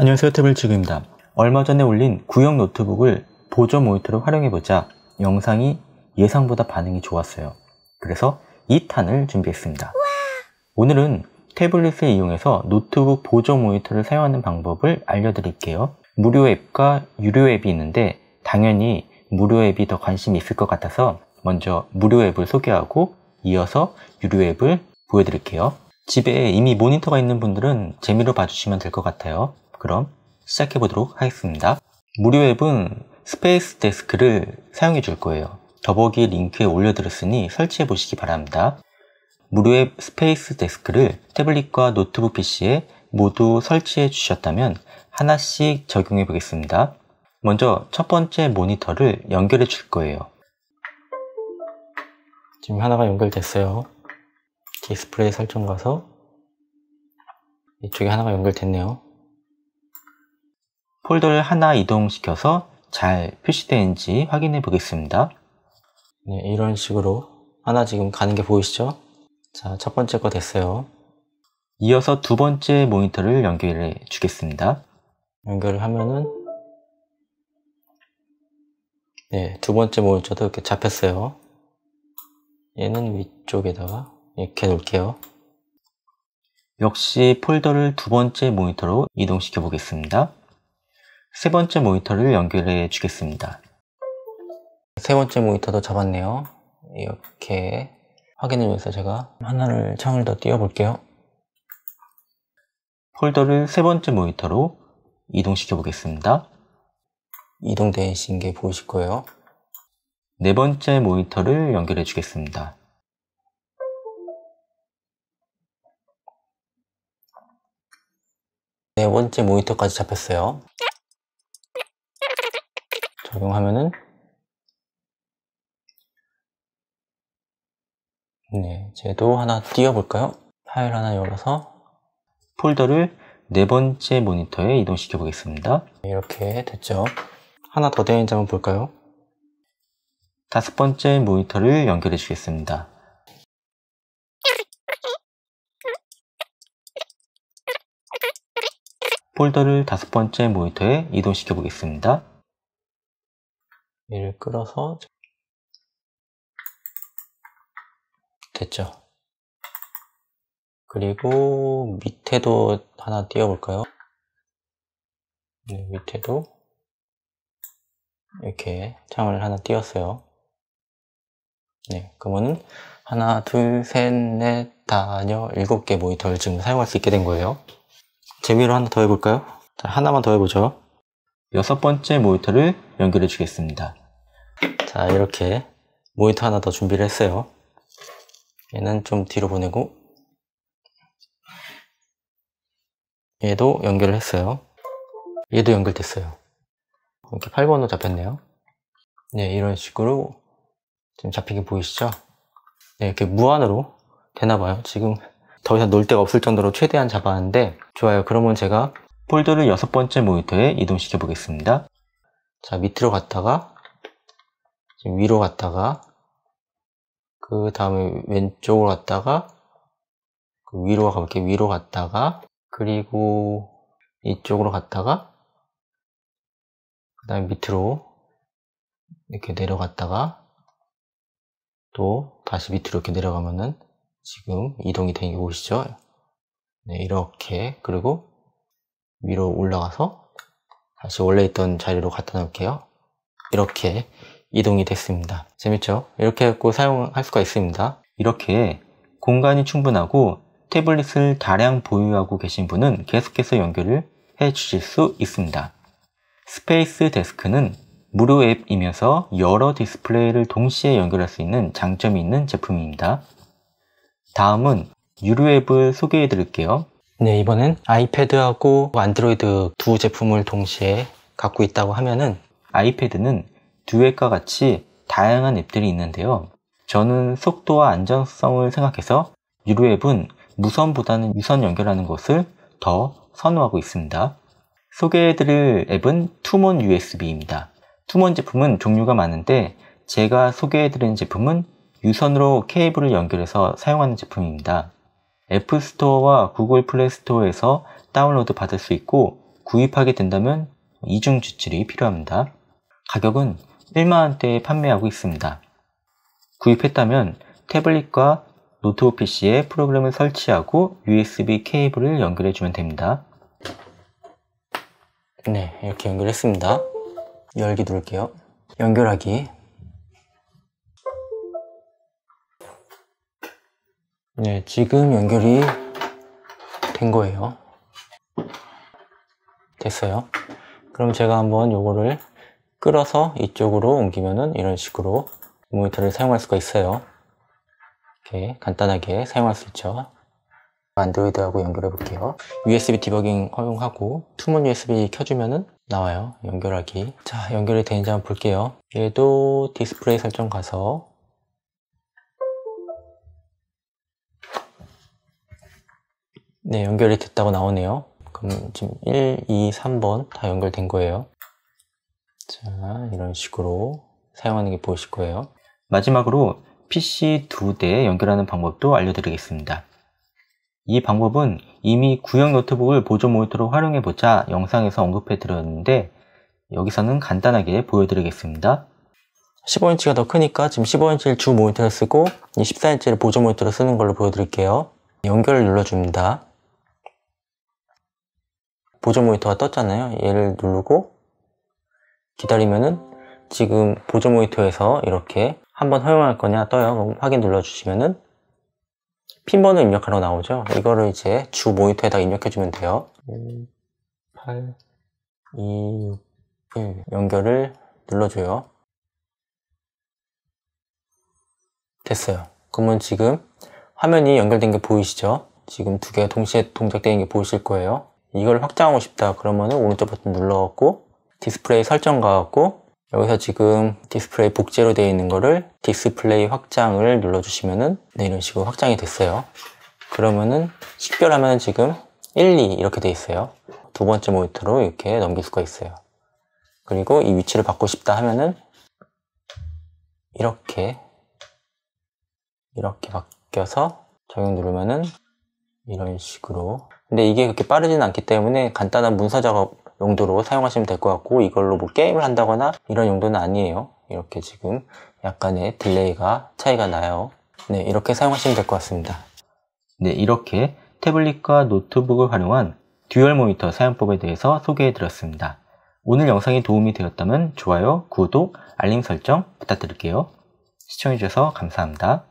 안녕하세요 태블치구입니다. 얼마 전에 올린 구형 노트북을 보조 모니터로 활용해보자 영상이 예상보다 반응이 좋았어요. 그래서 2탄을 준비했습니다. 와! 오늘은 태블릿을 이용해서 노트북 보조 모니터를 사용하는 방법을 알려드릴게요. 무료 앱과 유료 앱이 있는데 당연히 무료 앱이 더 관심이 있을 것 같아서 먼저 무료 앱을 소개하고 이어서 유료 앱을 보여드릴게요. 집에 이미 모니터가 있는 분들은 재미로 봐주시면 될 것 같아요. 그럼 시작해 보도록 하겠습니다. 무료 앱은 스페이스 데스크를 사용해 줄 거예요. 더보기 링크에 올려드렸으니 설치해 보시기 바랍니다. 무료 앱 스페이스 데스크를 태블릿과 노트북 PC에 모두 설치해 주셨다면 하나씩 적용해 보겠습니다. 먼저 첫 번째 모니터를 연결해 줄 거예요. 지금 하나가 연결됐어요. 디스플레이 설정 가서 이쪽에 하나가 연결됐네요. 폴더를 하나 이동시켜서 잘 표시되는지 확인해 보겠습니다. 네, 이런 식으로 하나 지금 가는 게 보이시죠? 자, 첫 번째 거 됐어요. 이어서 두 번째 모니터를 연결해 주겠습니다. 연결을 하면은 네, 두 번째 모니터도 이렇게 잡혔어요. 얘는 위쪽에다가 이렇게 놓을게요. 역시 폴더를 두 번째 모니터로 이동시켜 보겠습니다. 세 번째 모니터를 연결해 주겠습니다. 세 번째 모니터도 잡았네요. 이렇게 확인을 위해서 제가 하나를 창을 더 띄워 볼게요. 폴더를 세 번째 모니터로 이동시켜 보겠습니다. 이동되신 게 보이실 거예요. 네 번째 모니터를 연결해 주겠습니다. 네 번째 모니터까지 잡혔어요. 적용하면은 네, 제도 하나 띄워볼까요? 파일 하나 열어서 폴더를 네 번째 모니터에 이동시켜 보겠습니다. 이렇게 됐죠. 하나 더 되어 있는지 한번 볼까요? 다섯 번째 모니터를 연결해 주겠습니다. 폴더를 다섯 번째 모니터에 이동시켜 보겠습니다. 얘를 끌어서 됐죠. 그리고 밑에도 하나 띄워볼까요? 네, 밑에도 이렇게 창을 하나 띄웠어요. 네, 그러면 하나, 둘, 셋, 넷, 다녀 일곱 개 모니터를 지금 사용할 수 있게 된 거예요. 재미로 하나 더 해볼까요? 하나만 더 해보죠. 여섯 번째 모니터를 연결해 주겠습니다. 자 이렇게 모니터 하나 더 준비를 했어요 얘는 좀 뒤로 보내고 얘도 연결을 했어요 얘도 연결됐어요 이렇게 8번으로 잡혔네요 네 이런 식으로 지금 잡힌 게 보이시죠 네, 이렇게 무한으로 되나봐요 지금 더 이상 놀 데가 없을 정도로 최대한 잡았는데 좋아요 그러면 제가 폴더를 여섯 번째 모니터에 이동시켜 보겠습니다 자 밑으로 갔다가 지금 위로 갔다가 그 다음에 왼쪽으로 갔다가 그 위로 가볼게 위로 갔다가 그리고 이쪽으로 갔다가 그 다음에 밑으로 이렇게 내려갔다가 또 다시 밑으로 이렇게 내려가면은 지금 이동이 된 게 보이시죠? 네, 이렇게 그리고 위로 올라가서 다시 원래 있던 자리로 갖다 놓을게요. 이렇게 이동이 됐습니다. 재밌죠? 이렇게 해고 사용할 수가 있습니다. 이렇게 공간이 충분하고 태블릿을 다량 보유하고 계신 분은 계속해서 연결을 해 주실 수 있습니다. 스페이스 데스크는 무료 앱이면서 여러 디스플레이를 동시에 연결할 수 있는 장점이 있는 제품입니다. 다음은 유료 앱을 소개해 드릴게요. 네, 이번엔 아이패드하고 안드로이드 두 제품을 동시에 갖고 있다고 하면은 아이패드는 듀엣과 같이 다양한 앱들이 있는데요. 저는 속도와 안전성을 생각해서 유료 앱은 무선보다는 유선 연결하는 것을 더 선호하고 있습니다. 소개해드릴 앱은 투몬 USB입니다. 투몬 제품은 종류가 많은데 제가 소개해드린 제품은 유선으로 케이블을 연결해서 사용하는 제품입니다. 앱스토어와 구글 플레이스토어에서 다운로드 받을 수 있고 구입하게 된다면 이중 지출이 필요합니다. 가격은 1만원대에 판매하고 있습니다. 구입했다면 태블릿과 노트북 PC에 프로그램을 설치하고 USB 케이블을 연결해 주면 됩니다. 네, 이렇게 연결했습니다. 열기 누를게요. 연결하기. 네, 지금 연결이 된 거예요. 됐어요. 그럼 제가 한번 요거를 끌어서 이쪽으로 옮기면은 이런 식으로 모니터를 사용할 수가 있어요. 이렇게 간단하게 사용할 수 있죠. 안드로이드하고 연결해 볼게요. USB 디버깅 허용하고 투문 USB 켜주면은 나와요. 연결하기. 자, 연결이 되는지 한번 볼게요. 얘도 디스플레이 설정 가서 네, 연결이 됐다고 나오네요. 그럼 지금 1, 2, 3번 다 연결된 거예요. 자, 이런 식으로 사용하는 게 보이실 거예요. 마지막으로 PC 두 대에 연결하는 방법도 알려드리겠습니다. 이 방법은 이미 구형 노트북을 보조 모니터로 활용해보자 영상에서 언급해드렸는데 여기서는 간단하게 보여드리겠습니다. 15인치가 더 크니까 지금 15인치를 주모니터로 쓰고 이 14인치를 보조 모니터로 쓰는 걸로 보여드릴게요. 연결을 눌러줍니다. 보조 모니터가 떴잖아요. 얘를 누르고 기다리면은 지금 보조 모니터에서 이렇게 한번 허용할 거냐 떠요 확인 눌러주시면은 핀번호 입력하러 나오죠 이거를 이제 주 모니터에다 입력해 주면 돼요 8 2 6 1 연결을 눌러줘요 됐어요 그러면 지금 화면이 연결된 게 보이시죠 지금 두 개 동시에 동작되는 게 보이실 거예요 이걸 확장하고 싶다 그러면 은 오른쪽 버튼 눌러갖고 디스플레이 설정가 갖고 여기서 지금 디스플레이 복제로 되어 있는 거를 디스플레이 확장을 눌러주시면은 네, 이런 식으로 확장이 됐어요. 그러면은 식별하면 지금 1, 2 이렇게 되어 있어요. 두 번째 모니터로 이렇게 넘길 수가 있어요. 그리고 이 위치를 바꾸고 싶다 하면은 이렇게 이렇게 바뀌어서 적용 누르면은 이런 식으로 근데 이게 그렇게 빠르지는 않기 때문에 간단한 문서 작업 용도로 사용하시면 될 것 같고 이걸로 뭐 게임을 한다거나 이런 용도는 아니에요 이렇게 지금 약간의 딜레이가 차이가 나요 네 이렇게 사용하시면 될 것 같습니다 네 이렇게 태블릿과 노트북을 활용한 듀얼 모니터 사용법에 대해서 소개해 드렸습니다 오늘 영상이 도움이 되었다면 좋아요, 구독, 알림 설정 부탁드릴게요 시청해주셔서 감사합니다